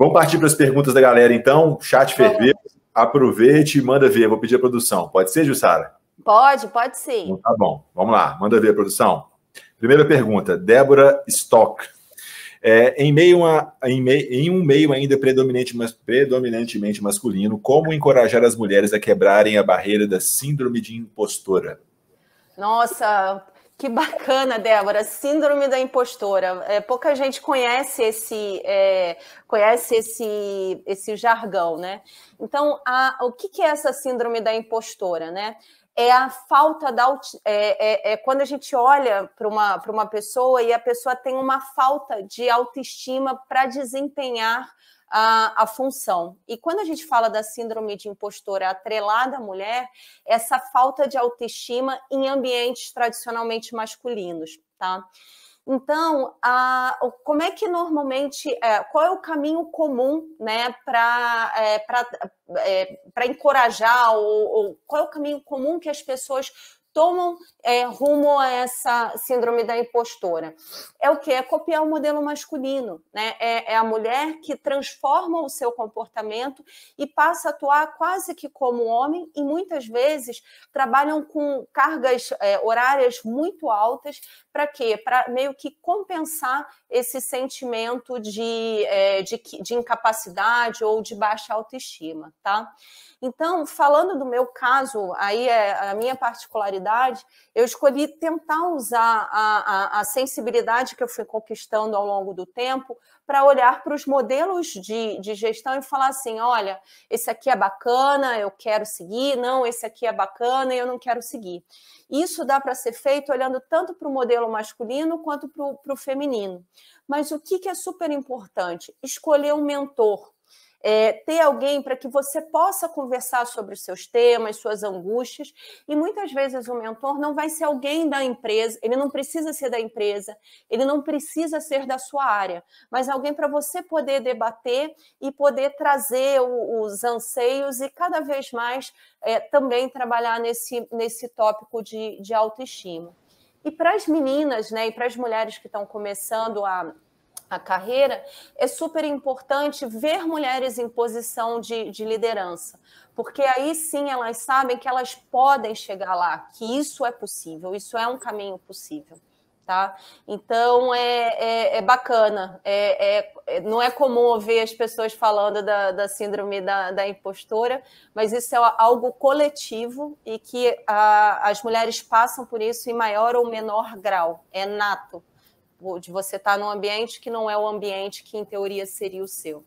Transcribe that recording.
Vamos partir para as perguntas da galera, então. Chat ferver, aproveite e manda ver. Vou pedir a produção. Pode ser, Jussara? Pode, pode sim. Então, tá bom, vamos lá. Manda ver, produção. Primeira pergunta, Débora Stock. É, em, meio a, em, mei, em, um meio ainda predominante, mas, predominantemente masculino, como encorajar as mulheres a quebrarem a barreira da síndrome de impostora? Nossa, que bacana, Débora. Síndrome da impostora. É, pouca gente conhece esse é, conhece esse, esse jargão, né? Então, a, o que, que é essa síndrome da impostora, né? é a falta da. É, é, é quando a gente olha para uma, uma pessoa e a pessoa tem uma falta de autoestima para desempenhar a, a, função. E quando a gente fala da síndrome de impostora atrelada à mulher, essa falta de autoestima em ambientes tradicionalmente masculinos, tá? Então, a, como é que normalmente, é, qual é o caminho comum né, para é, é, encorajar, ou, ou, qual é o caminho comum que as pessoas tomam é, rumo a essa síndrome da impostora. É o que? É copiar o modelo masculino. Né? É, é, a mulher que transforma o seu comportamento e passa a atuar quase que como homem, e muitas vezes trabalham com cargas é, horárias muito altas. Para quê? Para meio que compensar esse sentimento de, é, de, de incapacidade ou de baixa autoestima. Tá? Então, falando do meu caso, aí é a minha particularidade sensibilidade, eu escolhi tentar usar a, a, a sensibilidade que eu fui conquistando ao longo do tempo para olhar para os modelos de, de gestão e falar assim: olha, esse aqui é bacana, eu quero seguir, não, esse aqui é bacana e eu não quero seguir. Isso dá para ser feito olhando tanto para o modelo masculino quanto para o feminino. Mas o que, que é super importante? Escolher um mentor é, ter alguém para que você possa conversar sobre os seus temas, suas angústias. E muitas vezes o mentor não vai ser alguém da empresa, ele não precisa ser da empresa, ele não precisa ser da sua área, mas alguém para você poder debater e poder trazer o, os anseios e cada vez mais é, também trabalhar nesse, nesse tópico de, de autoestima. E para as meninas, né, e para as mulheres que estão começando a, a carreira, é super importante ver mulheres em posição de, de, liderança, porque aí sim elas sabem que elas podem chegar lá, que isso é possível, isso é um caminho possível. Tá? Então é, é, é bacana, é, é, é não é comum ouvir as pessoas falando da, da síndrome da, da, impostora, mas isso é algo coletivo e que a, as mulheres passam por isso em maior ou menor grau, é nato de você estar tá num ambiente que não é o ambiente que, em teoria, seria o seu.